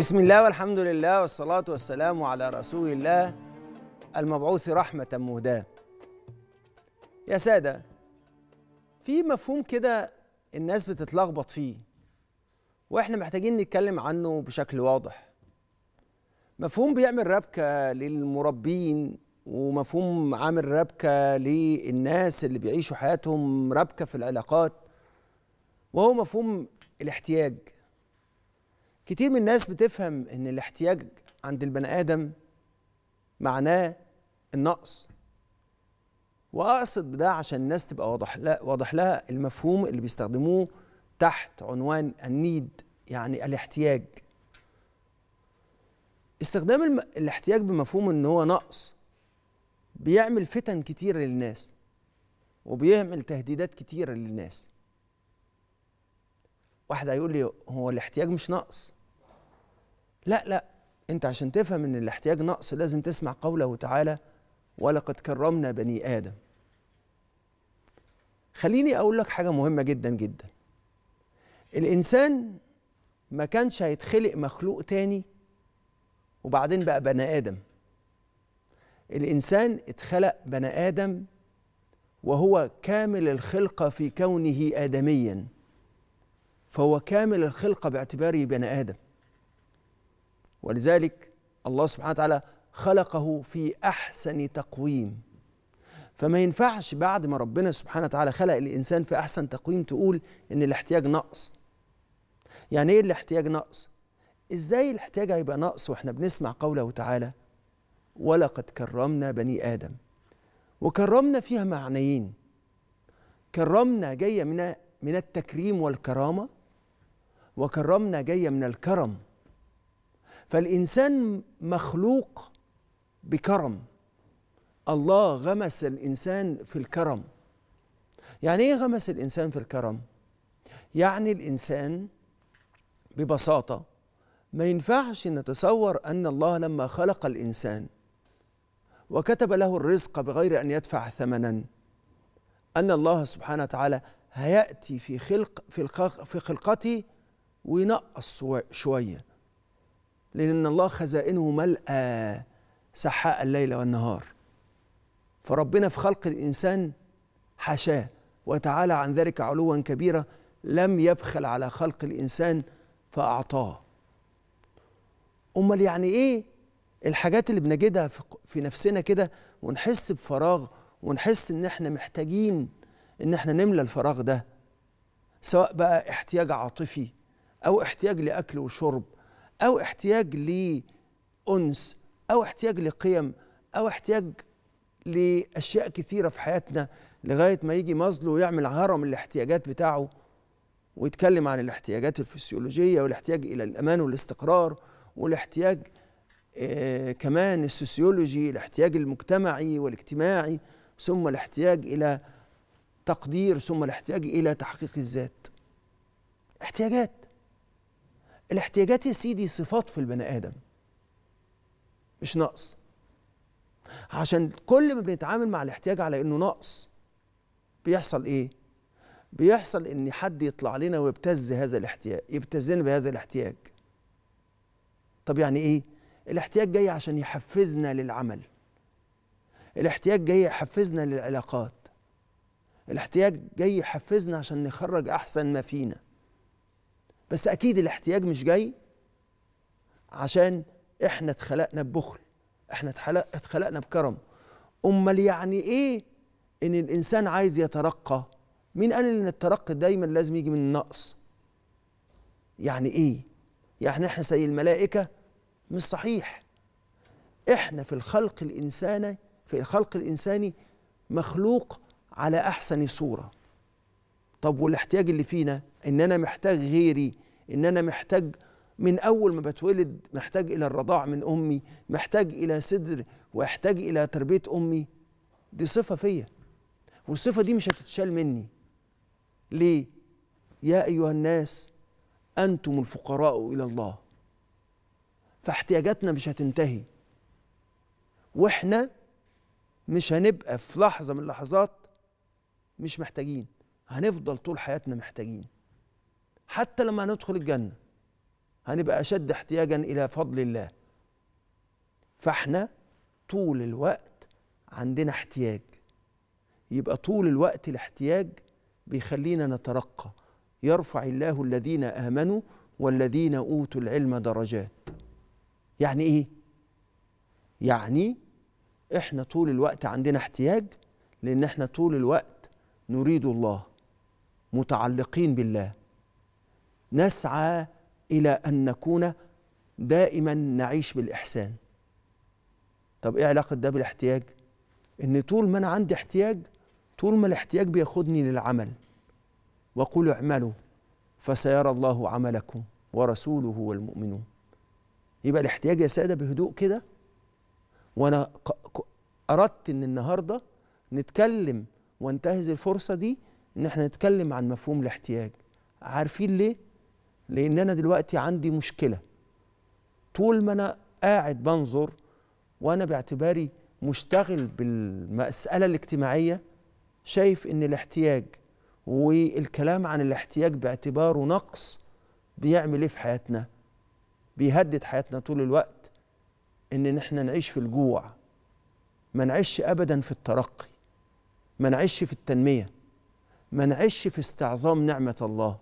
بسم الله والحمد لله والصلاة والسلام على رسول الله المبعوث رحمة مهداة يا سادة في مفهوم كده الناس بتتلخبط فيه واحنا محتاجين نتكلم عنه بشكل واضح مفهوم بيعمل ربكة للمربين ومفهوم عامل ربكة للناس اللي بيعيشوا حياتهم ربكة في العلاقات وهو مفهوم الاحتياج كتير من الناس بتفهم ان الاحتياج عند البني ادم معناه النقص واقصد بده عشان الناس تبقى واضح لها واضح لها المفهوم اللي بيستخدموه تحت عنوان النيد يعني الاحتياج استخدام الم... الاحتياج بمفهوم ان هو نقص بيعمل فتن كتير للناس وبيعمل تهديدات كتيرة للناس واحد هيقول لي هو الاحتياج مش نقص لا لا انت عشان تفهم ان الاحتياج نقص لازم تسمع قوله تعالى ولقد كرمنا بني ادم خليني اقول لك حاجه مهمه جدا جدا الانسان ما كانش هيتخلق مخلوق تاني وبعدين بقى بني ادم الانسان اتخلق بني ادم وهو كامل الخلقه في كونه ادميا فهو كامل الخلقه باعتباره بني ادم ولذلك الله سبحانه وتعالى خلقه في احسن تقويم فما ينفعش بعد ما ربنا سبحانه وتعالى خلق الانسان في احسن تقويم تقول ان الاحتياج نقص يعني ايه الاحتياج نقص ازاي الاحتياج هيبقى نقص واحنا بنسمع قوله تعالى ولقد كرمنا بني ادم وكرمنا فيها معنيين كرمنا جايه من من التكريم والكرامه وكرمنا جايه من الكرم فالإنسان مخلوق بكرم الله غمس الإنسان في الكرم يعني إيه غمس الإنسان في الكرم؟ يعني الإنسان ببساطة ما ينفعش نتصور أن الله لما خلق الإنسان وكتب له الرزق بغير أن يدفع ثمنا أن الله سبحانه وتعالى هيأتي في خلق في, في خلقته وينقص شوية لأن الله خزائنه ملأى سحاء الليل والنهار فربنا في خلق الإنسان حاشاه وتعالى عن ذلك علوا كبيرا لم يبخل على خلق الإنسان فأعطاه أمال يعني إيه الحاجات اللي بنجدها في نفسنا كده ونحس بفراغ ونحس إن إحنا محتاجين إن إحنا نملى الفراغ ده سواء بقى احتياج عاطفي أو احتياج لأكل وشرب أو احتياج لأنس أو احتياج لقيم أو احتياج لأشياء كثيرة في حياتنا لغاية ما يجي مازلو يعمل هرم الاحتياجات بتاعه ويتكلم عن الاحتياجات الفسيولوجية والاحتياج إلى الأمان والاستقرار والاحتياج آه كمان السوسيولوجي الاحتياج المجتمعي والاجتماعي ثم الاحتياج إلى تقدير ثم الاحتياج إلى تحقيق الذات احتياجات الاحتياجات يا سيدي صفات في البني آدم مش نقص عشان كل ما بنتعامل مع الاحتياج على انه نقص بيحصل ايه بيحصل ان حد يطلع لنا ويبتز هذا الاحتياج يبتزنا بهذا الاحتياج طب يعني ايه الاحتياج جاي عشان يحفزنا للعمل الاحتياج جاي يحفزنا للعلاقات الاحتياج جاي يحفزنا عشان نخرج احسن ما فينا بس اكيد الاحتياج مش جاي عشان احنا اتخلقنا ببخل احنا اتخلقنا بكرم امال يعني ايه ان الانسان عايز يترقى مين قال ان الترقي دايما لازم يجي من النقص يعني ايه يعني احنا زي الملائكه مش صحيح احنا في الخلق الانساني في الخلق الانساني مخلوق على احسن صوره طب والاحتياج اللي فينا ان انا محتاج غيري ان انا محتاج من اول ما بتولد محتاج الى الرضاع من امي محتاج الى صدر واحتاج الى تربيه امي دي صفه فيا والصفه دي مش هتتشال مني ليه يا ايها الناس انتم الفقراء الى الله فاحتياجاتنا مش هتنتهي واحنا مش هنبقى في لحظه من اللحظات مش محتاجين هنفضل طول حياتنا محتاجين حتى لما ندخل الجنة هنبقى أشد احتياجا إلى فضل الله فاحنا طول الوقت عندنا احتياج يبقى طول الوقت الاحتياج بيخلينا نترقى يرفع الله الذين آمنوا والذين أوتوا العلم درجات يعني إيه؟ يعني إحنا طول الوقت عندنا احتياج لأن إحنا طول الوقت نريد الله متعلقين بالله نسعى الى ان نكون دائما نعيش بالاحسان طب ايه علاقه ده بالاحتياج ان طول ما انا عندي احتياج طول ما الاحتياج بياخدني للعمل وقل اعملوا فسيرى الله عملكم ورسوله والمؤمنون يبقى الاحتياج يا ساده بهدوء كده وانا اردت ان النهارده نتكلم وانتهز الفرصه دي ان احنا نتكلم عن مفهوم الاحتياج عارفين ليه لان انا دلوقتي عندي مشكله طول ما انا قاعد بنظر وانا باعتباري مشتغل بالمساله الاجتماعيه شايف ان الاحتياج والكلام عن الاحتياج باعتباره نقص بيعمل ايه في حياتنا بيهدد حياتنا طول الوقت ان احنا نعيش في الجوع ما نعيش ابدا في الترقي ما نعيش في التنميه ما نعيش في استعظام نعمه الله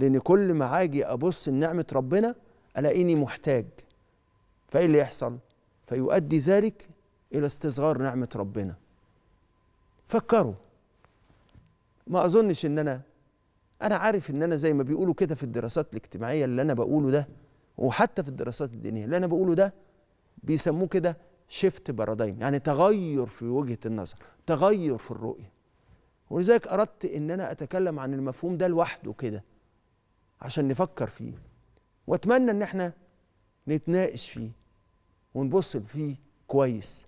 لان كل ما اجي ابص لنعمه ربنا الاقيني محتاج فايه اللي يحصل فيؤدي ذلك الى استصغار نعمه ربنا فكروا ما اظنش ان انا انا عارف ان انا زي ما بيقولوا كده في الدراسات الاجتماعيه اللي انا بقوله ده وحتى في الدراسات الدينيه اللي انا بقوله ده بيسموه كده شيفت بارادايم يعني تغير في وجهه النظر تغير في الرؤيه ولذلك اردت ان انا اتكلم عن المفهوم ده لوحده كده عشان نفكر فيه واتمنى ان احنا نتناقش فيه ونبص فيه كويس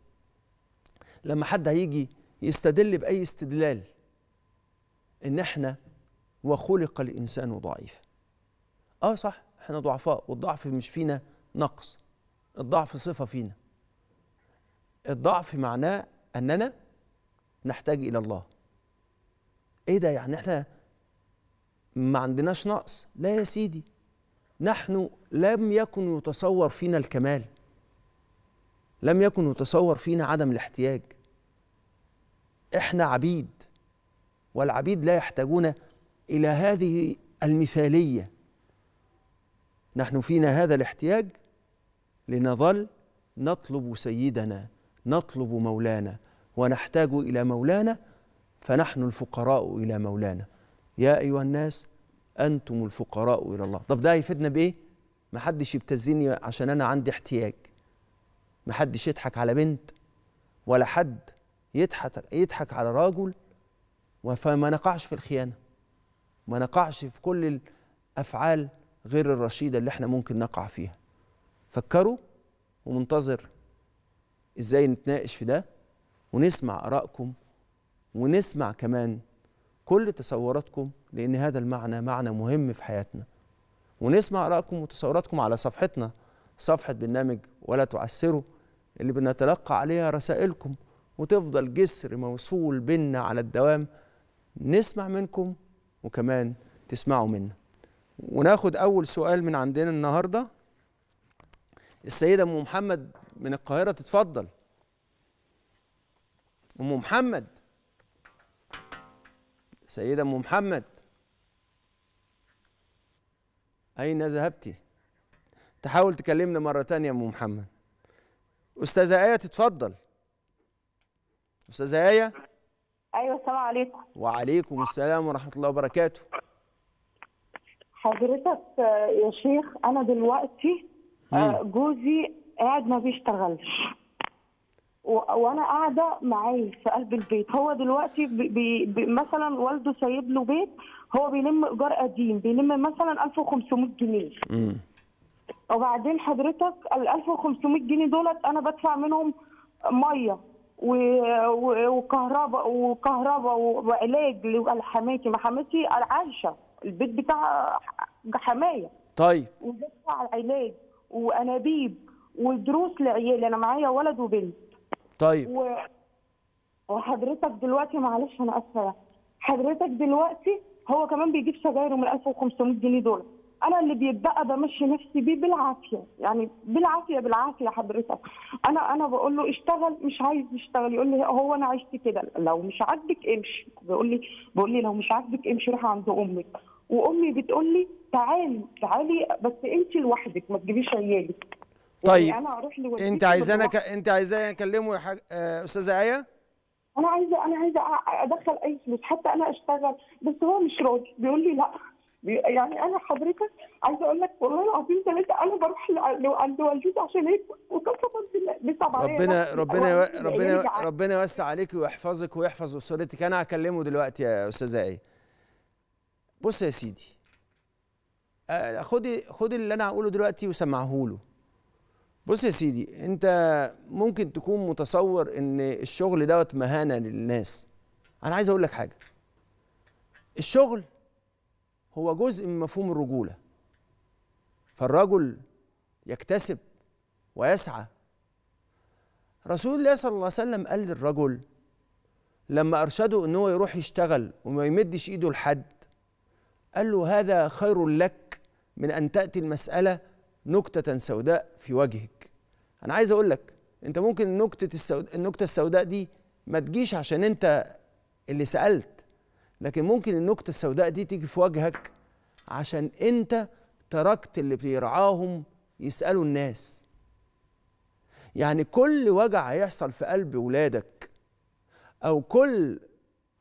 لما حد هيجي يستدل باي استدلال ان احنا وخلق الانسان ضعيفا اه صح احنا ضعفاء والضعف مش فينا نقص الضعف صفه فينا الضعف معناه اننا نحتاج الى الله ايه ده يعني احنا ما عندناش نقص لا يا سيدي نحن لم يكن يتصور فينا الكمال لم يكن يتصور فينا عدم الاحتياج احنا عبيد والعبيد لا يحتاجون الى هذه المثاليه نحن فينا هذا الاحتياج لنظل نطلب سيدنا نطلب مولانا ونحتاج الى مولانا فنحن الفقراء الى مولانا يا أيها الناس أنتم الفقراء إلى الله طب ده هيفيدنا بإيه؟ محدش يبتزني عشان أنا عندي احتياج محدش يضحك على بنت ولا حد يضحك يضحك على راجل فما نقعش في الخيانة ما نقعش في كل الأفعال غير الرشيدة اللي احنا ممكن نقع فيها فكروا ومنتظر ازاي نتناقش في ده ونسمع آرائكم ونسمع كمان كل تصوراتكم لأن هذا المعنى معنى مهم في حياتنا ونسمع آرائكم وتصوراتكم على صفحتنا صفحة برنامج ولا تعسروا اللي بنتلقى عليها رسائلكم وتفضل جسر موصول بينا على الدوام نسمع منكم وكمان تسمعوا منا وناخد أول سؤال من عندنا النهاردة السيدة أم محمد من القاهرة تتفضل أم محمد سيدة أم محمد أين ذهبتي؟ تحاول تكلمنا مرة تانية يا أم محمد أستاذة آية تتفضل أستاذة آية أيوة السلام عليكم وعليكم السلام ورحمة الله وبركاته حضرتك آه، يا شيخ أنا دلوقتي آه، جوزي قاعد ما بيشتغلش وانا قاعده معاه في قلب البيت هو دلوقتي بي بي مثلا والده سايب له بيت هو بيلم ايجار قديم بيلم مثلا 1500 جنيه امم وبعدين حضرتك ال 1500 جنيه دولت انا بدفع منهم ميه وكهرباء وكهرباء وعلاج لحماتي ما حماتي عايشه البيت بتاع حمايه طيب وبدفع علاج وانابيب ودروس لعيالي انا معايا ولد وبنت طيب و... وحضرتك دلوقتي معلش انا اسفه يعني. حضرتك دلوقتي هو كمان بيجيب سجايره من 1500 جنيه دول انا اللي بيتبقى بمشي نفسي بيه بالعافيه يعني بالعافيه بالعافيه حضرتك انا انا بقول له اشتغل مش عايز يشتغل يقول لي هو انا عشت كده لو مش عاجبك امشي بيقول لي بقول لي لو مش عاجبك امشي روح عند امك وامي بتقول لي تعالي تعالي بس انت لوحدك ما تجيبيش عيالك طيب انا اروح لوزير انت عايزانا ك... انت عايزاني اكلمه يا حاج... آه استاذه ايه انا عايزه انا عايزه ادخل اي فلوس حتى انا اشتغل بس هو مش راضي بيقول لي لا يعني انا حضرتك عايزه اقول لك والله العظيم ثلاثه انا بروح عند والدتي عشان هيك وقسما بالله ربنا ربنا ربنا ربنا يوسع عليكي ويحفظك ويحفظ اسرتك انا هكلمه دلوقتي يا استاذه ايه بص يا سيدي آه، خدي خدي اللي انا هقوله دلوقتي وسمعه له بص يا سيدي انت ممكن تكون متصور ان الشغل دوت مهانه للناس انا عايز اقول لك حاجه الشغل هو جزء من مفهوم الرجوله فالرجل يكتسب ويسعى رسول الله صلى الله عليه وسلم قال للرجل لما ارشده ان هو يروح يشتغل وما يمدش ايده لحد قال له هذا خير لك من ان تاتي المساله نكتة سوداء في وجهك أنا عايز أقول لك أنت ممكن نكتة السوداء النكتة السوداء دي ما تجيش عشان أنت اللي سألت لكن ممكن النكتة السوداء دي تيجي في وجهك عشان أنت تركت اللي بيرعاهم يسألوا الناس يعني كل وجع هيحصل في قلب ولادك أو كل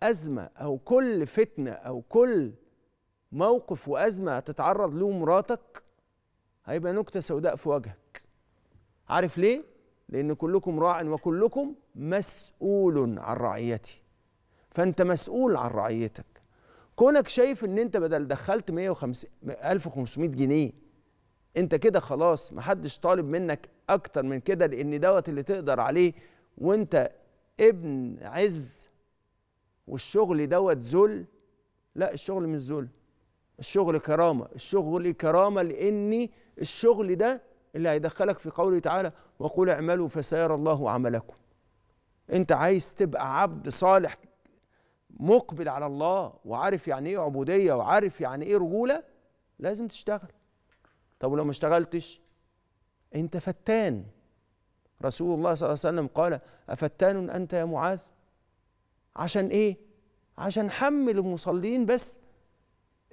أزمة أو كل فتنة أو كل موقف وأزمة هتتعرض له مراتك هيبقى نكته سوداء في وجهك عارف ليه لان كلكم راع وكلكم مسؤول عن رعيته فانت مسؤول عن رعيتك كونك شايف ان انت بدل دخلت 150 1500 جنيه انت كده خلاص محدش طالب منك اكتر من كده لان دوت اللي تقدر عليه وانت ابن عز والشغل دوت ذل لا الشغل مش ذل الشغل كرامه الشغل كرامه لاني الشغل ده اللي هيدخلك في قوله تعالى وقل اعملوا فسيرى الله عملكم انت عايز تبقى عبد صالح مقبل على الله وعارف يعني ايه عبوديه وعارف يعني ايه رجوله لازم تشتغل طب ولو ما اشتغلتش انت فتان رسول الله صلى الله عليه وسلم قال افتان انت يا معاذ عشان ايه عشان حمل المصلين بس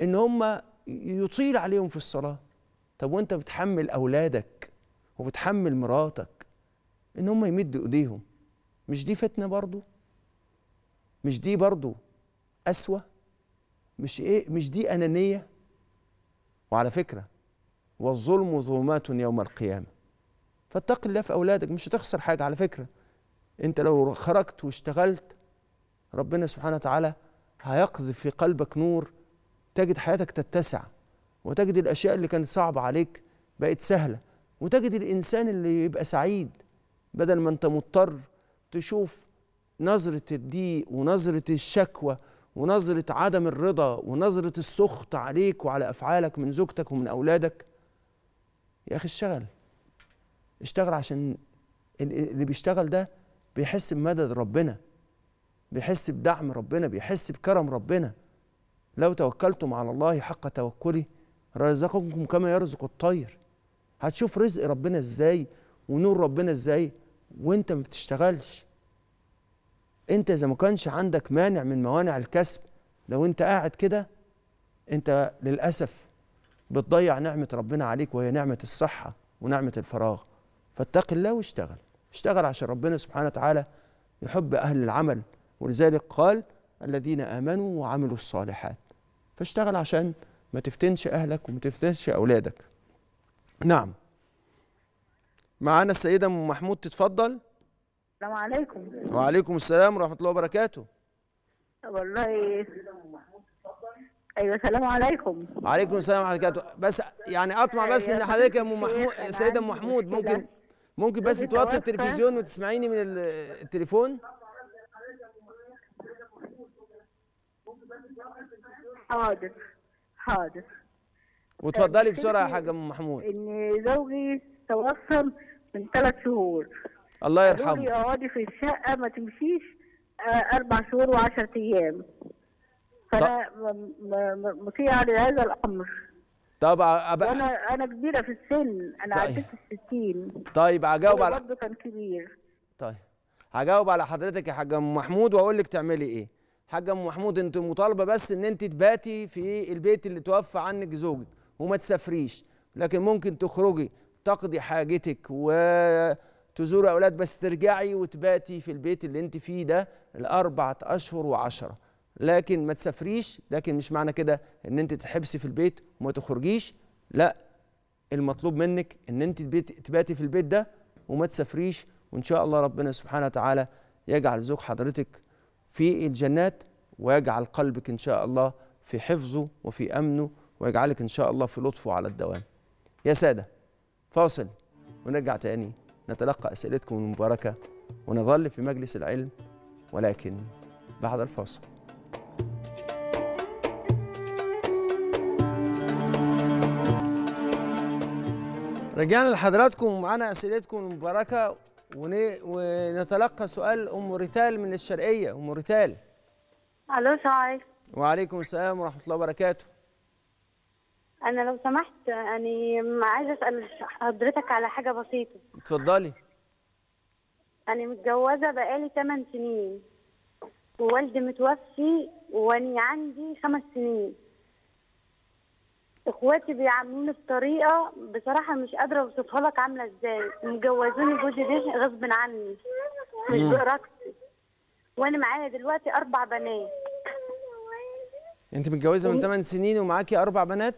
ان هم يطيل عليهم في الصلاه طب وانت بتحمل اولادك وبتحمل مراتك ان هم يمدوا ايديهم مش دي فتنه برضو مش دي برضو قسوه مش ايه مش دي انانيه وعلى فكره والظلم ظلمات يوم القيامه فاتق الله في اولادك مش هتخسر حاجه على فكره انت لو خرجت واشتغلت ربنا سبحانه وتعالى هيقذف في قلبك نور تجد حياتك تتسع وتجد الأشياء اللي كانت صعبة عليك بقت سهلة وتجد الإنسان اللي يبقى سعيد بدل ما أنت مضطر تشوف نظرة الضيق ونظرة الشكوى ونظرة عدم الرضا ونظرة السخط عليك وعلى أفعالك من زوجتك ومن أولادك يا أخي اشتغل اشتغل عشان اللي بيشتغل ده بيحس بمدد ربنا بيحس بدعم ربنا بيحس بكرم ربنا لو توكلتم على الله حق توكله رزقكم كما يرزق الطير هتشوف رزق ربنا ازاي ونور ربنا ازاي وانت ما بتشتغلش انت اذا ما كانش عندك مانع من موانع الكسب لو انت قاعد كده انت للاسف بتضيع نعمه ربنا عليك وهي نعمه الصحه ونعمه الفراغ فاتق الله واشتغل اشتغل عشان ربنا سبحانه وتعالى يحب اهل العمل ولذلك قال الذين امنوا وعملوا الصالحات فاشتغل عشان ما تفتنش اهلك وما تفتنش اولادك نعم معانا السيده ام محمود تتفضل السلام عليكم وعليكم السلام ورحمه الله وبركاته والله ايوه السلام عليكم وعليكم السلام ورحمه الله وبركاته بس يعني اطمع بس ان أيوة، حضرتك يا ام أيوة، محمود أيوة، سيده ام محمود ممكن ممكن بس توطي التلفزيون وتسمعيني من التليفون حاضر حاضر وتفضلي بسرعه يا حاج ام محمود ان زوجي توفى من ثلاث شهور الله يرحمه اقعدي في الشقه ما تمشيش آه، اربع شهور وعشرة ايام فانا مطيعه لهذا الامر طبعا أب... انا انا كبيره في السن انا طيب. عديت ال 60 طيب هجاوب على برضه كان كبير طيب هجاوب على حضرتك يا حاج ام محمود واقول لك تعملي ايه حاجه ام محمود انت مطالبه بس ان انت تباتي في البيت اللي توفى عنك زوجك وما تسافريش لكن ممكن تخرجي تقضي حاجتك وتزور اولاد بس ترجعي وتباتي في البيت اللي انت فيه ده الاربع اشهر وعشره لكن ما تسافريش لكن مش معنى كده ان انت تحبسي في البيت وما تخرجيش لا المطلوب منك ان انت تباتي في البيت ده وما تسافريش وان شاء الله ربنا سبحانه وتعالى يجعل زوج حضرتك في الجنات ويجعل قلبك إن شاء الله في حفظه وفي أمنه ويجعلك إن شاء الله في لطفه على الدوام يا سادة فاصل ونرجع تاني نتلقى أسئلتكم المباركة ونظل في مجلس العلم ولكن بعد الفاصل رجعنا لحضراتكم ومعانا اسئلتكم المباركه ونتلقى سؤال ام ريتال من الشرقيه ام ريتال الو السلام عليكم وعليكم السلام ورحمه الله وبركاته انا لو سمحت يعني عايزه اسال حضرتك على حاجه بسيطه اتفضلي انا متجوزه بقالي 8 سنين ووالدي متوفي وانا عندي خمس سنين اخواتي بيعاملوني بطريقه بصراحه مش قادره اوصفها لك عامله ازاي مجوزوني جوزي ده غصب عني مش بارادتي وانا معايا دلوقتي اربع بنات انت متجوزه من 8 سنين ومعاكي اربع بنات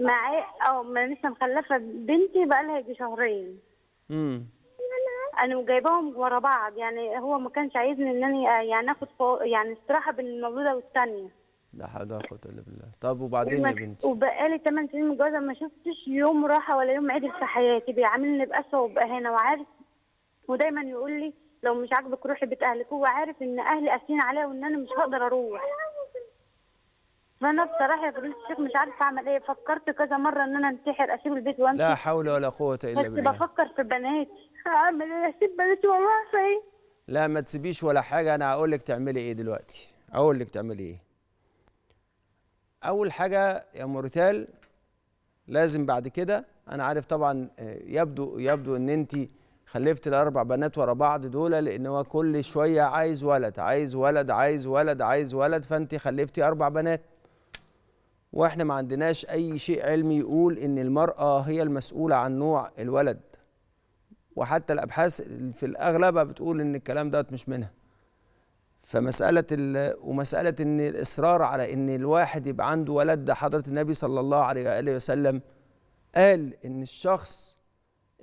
معايا اه ما لسه مخلفه بنتي بقى لها يجي شهرين امم انا جايباهم ورا بعض يعني هو ما كانش عايزني ان انا يعني اخد يعني استراحه بين المولوده والثانيه لا حول ولا قوة إلا بالله، طب وبعدين يا بنتي؟ وبقالي 8 سنين متجوزة ما شفتش يوم راحة ولا يوم عدل في حياتي، بيعاملني بأسوأ وبأهانة وعارف ودايما يقول لي لو مش عاجبك روحي بيت أهلك، هو عارف إن أهلي قاسيين عليا وإن أنا مش هقدر أروح. فانا بصراحه يا فضيله الشيخ مش عارفه اعمل ايه فكرت كذا مره ان انا انتحر اسيب البيت وامشي لا حول ولا قوه الا بالله بس بفكر في بناتي اعمل ايه اسيب بناتي والله اعرف ايه لا ما تسيبيش ولا حاجه انا هقول لك تعملي ايه دلوقتي هقول لك تعملي ايه اول حاجه يا مورتال لازم بعد كده انا عارف طبعا آه، يبدو يبدو ان انت خلفت الاربع بنات ورا بعض دول لان هو كل شويه عايز ولد عايز ولد عايز ولد عايز ولد فانت خلفتي اربع بنات واحنا ما عندناش اي شيء علمي يقول ان المراه هي المسؤوله عن نوع الولد وحتى الابحاث في الاغلب بتقول ان الكلام دوت مش منها فمسألة ومسألة إن الإصرار على إن الواحد يبقى عنده ولد ده حضرة النبي صلى الله عليه وآله وسلم قال إن الشخص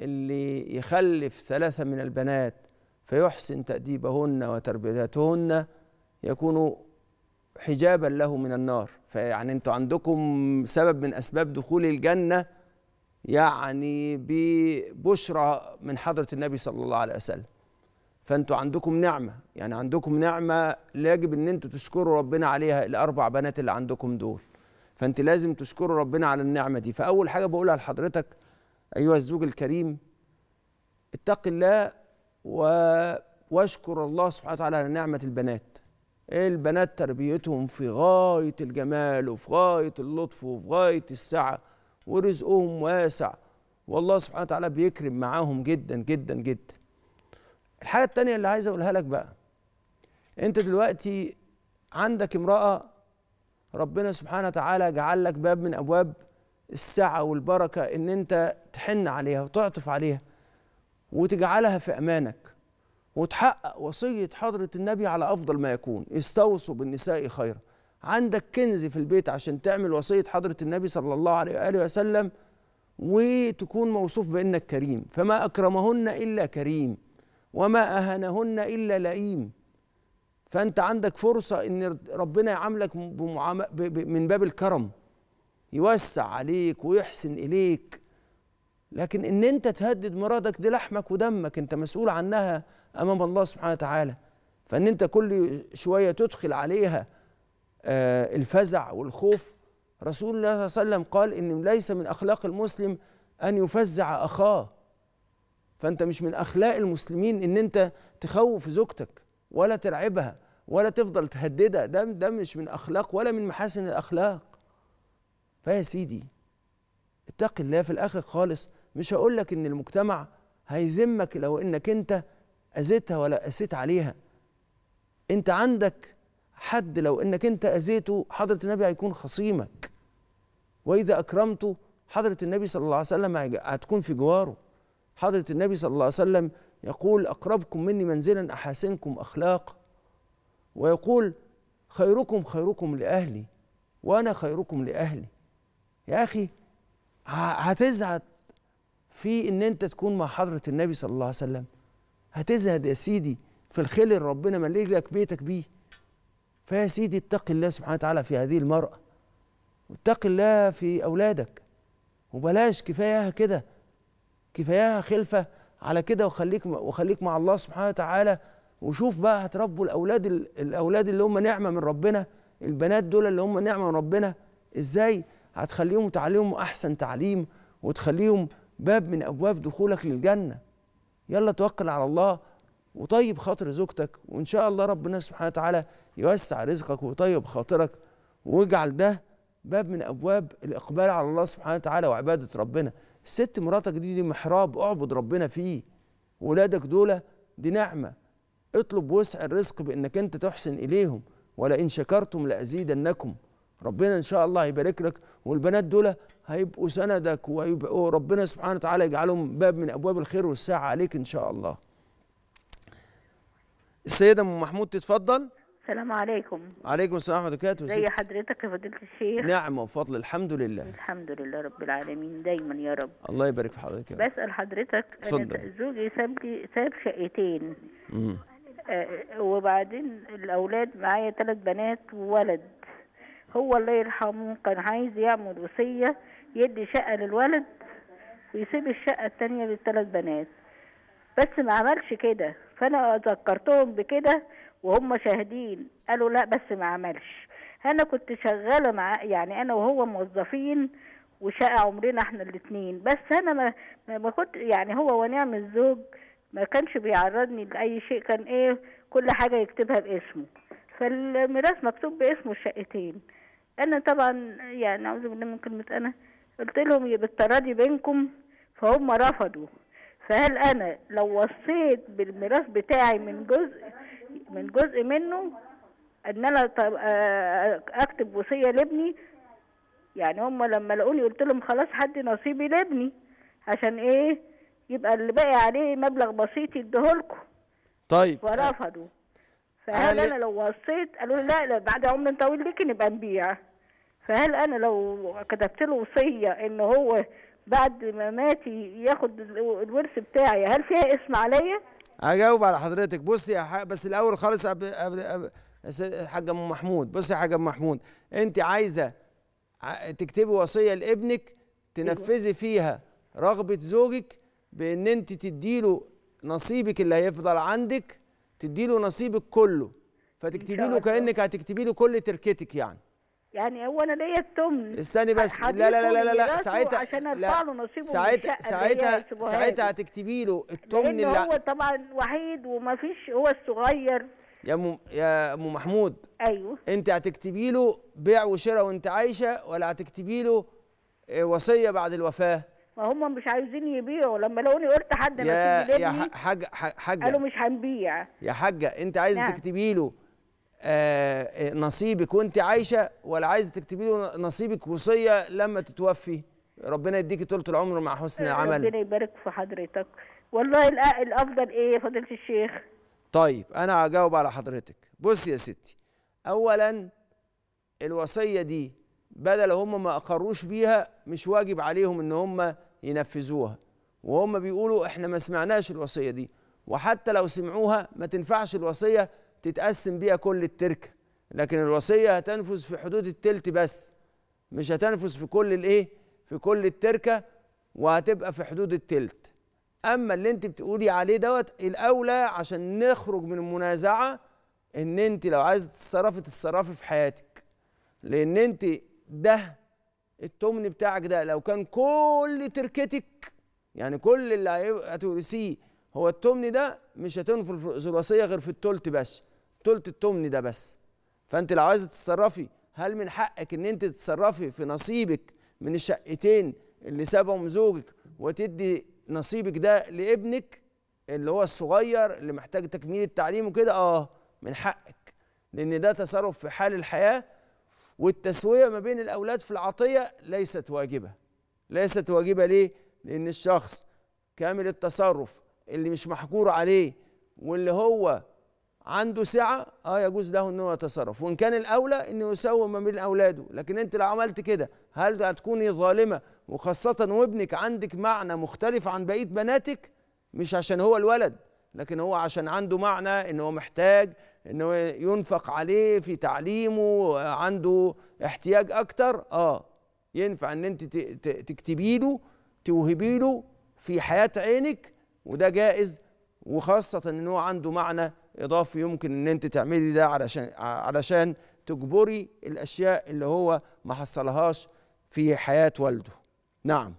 اللي يخلف ثلاثة من البنات فيحسن تأديبهن وتربيتهن يكون حجابا له من النار فيعني انتوا عندكم سبب من أسباب دخول الجنة يعني ببشرى من حضرة النبي صلى الله عليه وسلم فانتوا عندكم نعمه يعني عندكم نعمه يجب ان انتوا تشكروا ربنا عليها الاربع بنات اللي عندكم دول فانت لازم تشكروا ربنا على النعمه دي فاول حاجه بقولها لحضرتك ايها الزوج الكريم اتق الله و... واشكر الله سبحانه وتعالى على نعمه البنات البنات تربيتهم في غايه الجمال وفي غايه اللطف وفي غايه السعه ورزقهم واسع والله سبحانه وتعالى بيكرم معاهم جدا جدا جدا الحاجه التانيه اللي عايز اقولها لك بقى انت دلوقتي عندك امراه ربنا سبحانه وتعالى جعل لك باب من ابواب السعه والبركه ان انت تحن عليها وتعطف عليها وتجعلها في امانك وتحقق وصيه حضره النبي على افضل ما يكون استوصوا بالنساء خيرا عندك كنز في البيت عشان تعمل وصيه حضره النبي صلى الله عليه واله وسلم وتكون موصوف بانك كريم فما اكرمهن الا كريم وما أهنهن إلا لئيم فأنت عندك فرصة إن ربنا يعاملك من باب الكرم يوسع عليك ويحسن إليك لكن إن أنت تهدد مرادك دي لحمك ودمك أنت مسؤول عنها أمام الله سبحانه وتعالى فإن أنت كل شوية تدخل عليها آه، الفزع والخوف رسول الله صلى الله عليه وسلم قال إن ليس من أخلاق المسلم أن يفزع أخاه فانت مش من اخلاق المسلمين ان انت تخوف زوجتك ولا ترعبها ولا تفضل تهددها ده ده مش من اخلاق ولا من محاسن الاخلاق فيا سيدي اتق الله في الاخر خالص مش هقول لك ان المجتمع هيذمك لو انك انت اذيتها ولا قسيت عليها انت عندك حد لو انك انت اذيته حضره النبي هيكون خصيمك واذا اكرمته حضره النبي صلى الله عليه وسلم هتكون في جواره حضرة النبي صلى الله عليه وسلم يقول أقربكم مني منزلا أحاسنكم أخلاق ويقول خيركم خيركم لأهلي وأنا خيركم لأهلي يا أخي هتزهد في إن أنت تكون مع حضرة النبي صلى الله عليه وسلم هتزهد يا سيدي في الخيل اللي ربنا مليك لك بيتك بيه فيا سيدي اتق الله سبحانه وتعالى في هذه المرأة واتق الله في أولادك وبلاش كفاية كده كفايه خلفه على كده وخليك وخليك مع الله سبحانه وتعالى وشوف بقى هتربوا الاولاد الاولاد اللي هم نعمه من ربنا البنات دول اللي هم نعمه من ربنا ازاي هتخليهم تعليمهم احسن تعليم وتخليهم باب من ابواب دخولك للجنه يلا توكل على الله وطيب خاطر زوجتك وان شاء الله ربنا سبحانه وتعالى يوسع رزقك ويطيب خاطرك واجعل ده باب من ابواب الاقبال على الله سبحانه وتعالى وعباده ربنا ست مراتك دي دي محراب اعبد ربنا فيه ولادك دول دي نعمة اطلب وسع الرزق بانك انت تحسن اليهم ولئن شكرتم لازيدنكم ربنا ان شاء الله هيبارك لك والبنات دول هيبقوا سندك ويبقوا ربنا سبحانه وتعالى يجعلهم باب من ابواب الخير والساعه عليك ان شاء الله السيده ام محمود تتفضل السلام عليكم عليكم السلام ورحمه الله وبركاته زي حضرتك يا فضيله الشيخ نعم وفضل الحمد لله الحمد لله رب العالمين دايما يا رب الله يبارك في حضرتك بسال حضرتك انا زوجي ساب لي ساب شقتين امم آه وبعدين الاولاد معايا ثلاث بنات وولد هو الله يرحمه كان عايز يعمل وصيه يدي شقه للولد ويسيب الشقه الثانيه للثلاث بنات بس ما عملش كده فانا ذكرتهم بكده وهم شاهدين قالوا لا بس ما عملش انا كنت شغاله مع يعني انا وهو موظفين وشقه عمرنا احنا الاثنين بس انا ما ما كنت يعني هو ونعم الزوج ما كانش بيعرضني لاي شيء كان ايه كل حاجه يكتبها باسمه فالميراث مكتوب باسمه الشقتين انا طبعا يعني اعوذ بالله من كلمه انا قلت لهم يبقى التراضي بينكم فهم رفضوا فهل انا لو وصيت بالميراث بتاعي من جزء من جزء منه ان انا آه، آه، اكتب وصيه لابني يعني هم لما لقوني قلت لهم خلاص حد نصيبي لابني عشان ايه يبقى اللي باقي عليه مبلغ بسيط يديهولكم طيب ورفضوا فهل يعني انا لو وصيت قالوا لي لا, لا بعد عمر طويل ليكي نبقى نبيع فهل انا لو كتبت له وصيه ان هو بعد ما ماتي ياخد الورث بتاعي هل فيها اسم عليا؟ هجاوب على حضرتك بصي يا حق بس الاول خالص أب... أب... أب... حاج ام محمود بصي يا حاجة ام محمود انت عايزه تكتبي وصيه لابنك تنفذي فيها رغبه زوجك بان انت تديله نصيبك اللي هيفضل عندك تديله نصيبك كله فتكتبي له كانك هتكتبي له كل تركتك يعني يعني هو انا ليا التمن استني بس لا لا لا لا لا ساعتها عشان ارفع له نصيبه ساعتها ساعتها ساعتها هتكتبي له التمن اللي هو طبعا وحيد وما فيش هو الصغير يا ام يا ام محمود ايوه انت هتكتبي له بيع وشراء وانت عايشه ولا هتكتبي له آه، وصيه بعد الوفاه ما هم مش عايزين يبيعوا لما لقوني قلت حد يا يا حاجه حاجه قالوا مش هنبيع يا حاجه انت عايزه نعم. تكتبي له آه، آه، نصيبك وانت عايشه ولا عايزه تكتبي له نصيبك وصيه لما تتوفي ربنا يديكي طولة العمر مع حسن آه، العمل ربنا يبارك في حضرتك والله الافضل ايه يا فضيله الشيخ طيب انا هجاوب على حضرتك بص يا ستي اولا الوصيه دي بدل هم ما اقروش بيها مش واجب عليهم ان هم ينفذوها وهم بيقولوا احنا ما سمعناش الوصيه دي وحتى لو سمعوها ما تنفعش الوصيه تتقسم بيها كل التركه لكن الوصيه هتنفذ في حدود التلت بس مش هتنفذ في كل الايه في كل التركه وهتبقى في حدود التلت اما اللي انت بتقولي عليه دوت الاولى عشان نخرج من المنازعه ان انت لو عايزه تتصرفي تتصرفي في حياتك لان انت ده التمن بتاعك ده لو كان كل تركتك يعني كل اللي هتورثيه هو التمن ده مش هتنفر الوصيه غير في التلت بس تلت التمن ده بس فانت لو عايزه تتصرفي هل من حقك ان انت تتصرفي في نصيبك من الشقتين اللي سابهم زوجك وتدي نصيبك ده لابنك اللي هو الصغير اللي محتاج تكميل التعليم وكده اه من حقك لان ده تصرف في حال الحياه والتسويه ما بين الاولاد في العطيه ليست واجبه ليست واجبه ليه لان الشخص كامل التصرف اللي مش محجور عليه واللي هو عنده سعه اه يجوز له انه يتصرف وان كان الاولى انه يسوي ما بين اولاده لكن انت لو عملت كده هل هتكوني ظالمه وخاصه وابنك عندك معنى مختلف عن بقيه بناتك مش عشان هو الولد لكن هو عشان عنده معنى ان هو محتاج انه ينفق عليه في تعليمه عنده احتياج اكتر اه ينفع ان انت تكتبي له توهبي له في حياه عينك وده جائز وخاصة ان هو عنده معنى اضافي يمكن ان انت تعملي ده علشان علشان تجبري الاشياء اللي هو ما حصلهاش في حياة والده. نعم.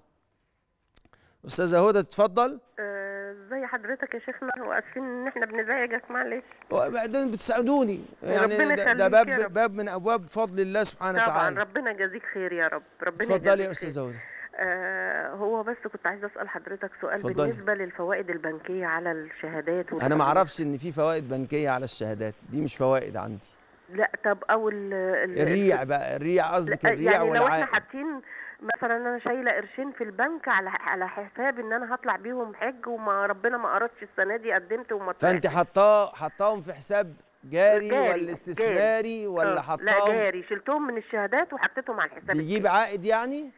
استاذة هدى تتفضل. ازي آه، حضرتك يا شيخنا واسفين ان احنا بنزعجك معلش وبعدين بتساعدوني يعني ده, ده باب باب من ابواب فضل الله سبحانه وتعالى طبعا ربنا يجازيك خير يا رب ربنا يجازيك خير اتفضلي يا استاذه هدى آه هو بس كنت عايزه اسال حضرتك سؤال فضل. بالنسبه للفوائد البنكيه على الشهادات انا ما اعرفش ان في فوائد بنكيه على الشهادات دي مش فوائد عندي لا طب او الـ الريع بقى الريع قصدك الريع يعني والعائد لو احنا حاطين مثلا انا شايله قرشين في البنك على على حساب ان انا هطلع بيهم حج وما ربنا ما قرضش السنه دي قدمت وما فانت حطاه حطاهم في حساب جاري, جاري ولا استثماري ولا آه، حطاهم لا جاري شلتهم من الشهادات وحطيتهم على الحساب بيجيب عائد يعني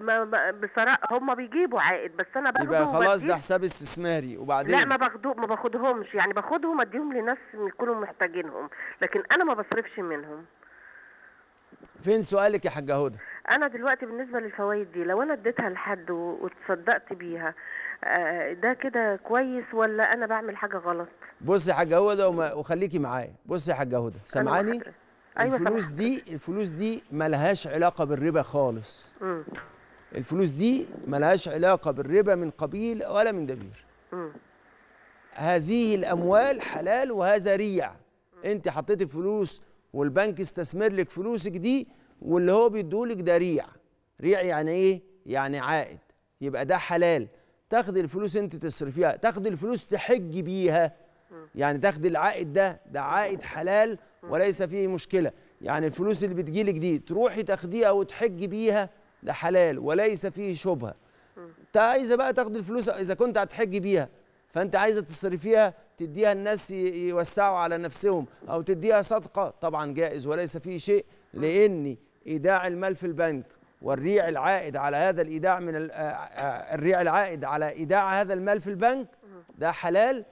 ما ما بصراحه هم بيجيبوا عائد بس انا باخدهم يبقى خلاص ده حساب استثماري وبعدين لا ما باخده ما باخدهمش يعني باخدهم اديهم لناس يكونوا محتاجينهم لكن انا ما بصرفش منهم فين سؤالك يا حاجه هدى انا دلوقتي بالنسبه للفوائد دي لو انا اديتها لحد واتصدقت بيها آه، ده كده كويس ولا انا بعمل حاجه غلط بصي يا حاجه هدى وخليكي معايا بصي يا حاجه هدى سامعاني أيوة الفلوس سمحت. دي الفلوس دي ملهاش علاقه بالربا خالص مم. الفلوس دي ملهاش علاقه بالربا من قبيل ولا من دبير مم. هذه الاموال حلال وهذا ريع انت حطيتي فلوس والبنك استثمر لك فلوسك دي واللي هو بيديهولك ده ريع ريع يعني ايه يعني عائد يبقى ده حلال تاخدي الفلوس انت تصرفيها تاخدي الفلوس تحج بيها يعني تاخدي العائد ده ده عائد حلال وليس فيه مشكله يعني الفلوس اللي بتجيلك دي تروحي تاخديها وتحج بيها ده حلال وليس فيه شبهه انت عايزه بقى تاخدي الفلوس اذا كنت هتحج بيها فانت عايزه تصرفيها تديها الناس يوسعوا على نفسهم او تديها صدقه طبعا جائز وليس فيه شيء لان ايداع المال في البنك والريع العائد على هذا الايداع من الريع العائد على ايداع هذا المال في البنك ده حلال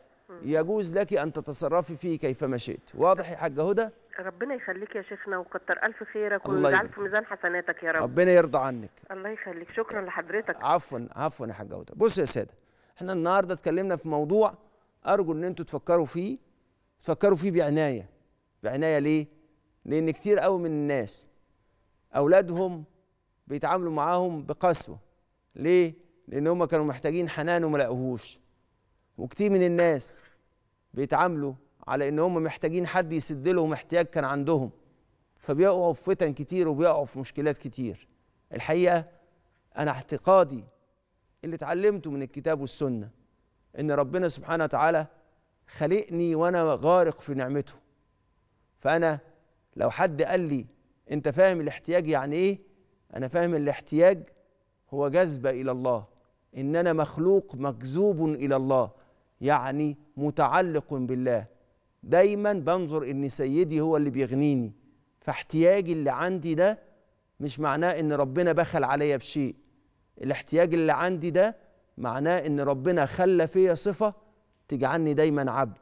يجوز لك أن تتصرفي فيه كيفما شئت واضح يا حاجة هدى؟ ربنا يخليك يا شيخنا وكتر ألف خيرك ويجعل في ميزان حسناتك يا رب ربنا يرضى عنك الله يخليك شكرا لحضرتك عفوا عفوا يا حاجة هدى بص يا سادة احنا النهاردة اتكلمنا في موضوع أرجو أن انتوا تفكروا فيه تفكروا فيه بعناية بعناية ليه؟ لأن كتير قوي من الناس أولادهم بيتعاملوا معاهم بقسوة ليه؟ لأن هم كانوا محتاجين حنان وما لقوهوش وكتير من الناس بيتعاملوا على ان هم محتاجين حد يسد لهم احتياج كان عندهم فبيقعوا في فتن كتير وبيقعوا في مشكلات كتير الحقيقه انا اعتقادي اللي اتعلمته من الكتاب والسنه ان ربنا سبحانه وتعالى خلقني وانا غارق في نعمته فانا لو حد قال لي انت فاهم الاحتياج يعني ايه انا فاهم الاحتياج هو جذبه الى الله ان انا مخلوق مجذوب الى الله يعني متعلق بالله دايما بنظر ان سيدي هو اللي بيغنيني فاحتياجي اللي عندي ده مش معناه ان ربنا بخل عليا بشيء الاحتياج اللي عندي ده معناه ان ربنا خلى فيا صفه تجعلني دايما عبد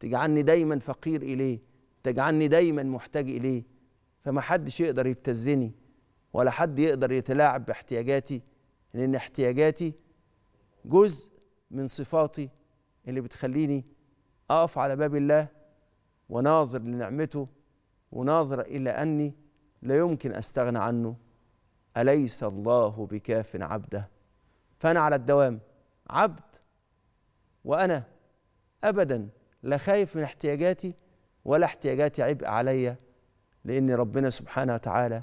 تجعلني دايما فقير اليه تجعلني دايما محتاج اليه فما حدش يقدر يبتزني ولا حد يقدر يتلاعب باحتياجاتي لان احتياجاتي جزء من صفاتي اللي بتخليني اقف على باب الله وناظر لنعمته وناظر الى اني لا يمكن استغنى عنه اليس الله بكاف عبده فانا على الدوام عبد وانا ابدا لا خايف من احتياجاتي ولا احتياجاتي عبء عليا لان ربنا سبحانه وتعالى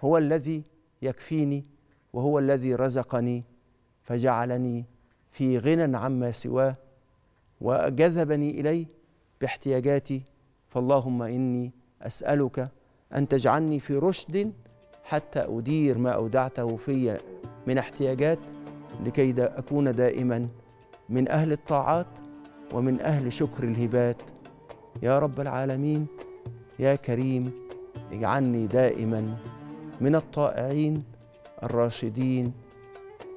هو الذي يكفيني وهو الذي رزقني فجعلني في غنى عما سواه وجذبني اليه باحتياجاتي فاللهم اني اسالك ان تجعلني في رشد حتى ادير ما اودعته في من احتياجات لكي دا اكون دائما من اهل الطاعات ومن اهل شكر الهبات يا رب العالمين يا كريم اجعلني دائما من الطائعين الراشدين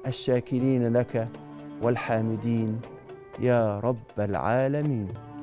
الشاكرين لك والحامدين يا رب العالمين